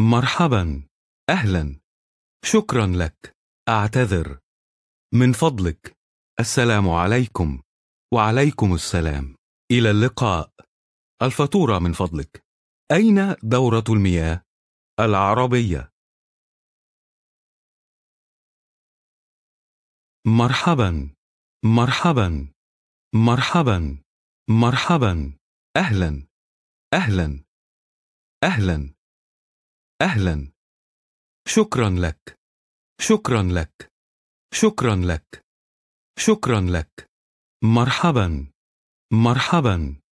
مرحبا اهلا شكرا لك اعتذر من فضلك السلام عليكم وعليكم السلام الى اللقاء الفاتوره من فضلك اين دوره المياه العربيه مرحبا مرحبا مرحبا مرحبا اهلا اهلا اهلا أهلا شكرا لك شكرا لك شكرا لك شكرا لك مرحبا مرحبا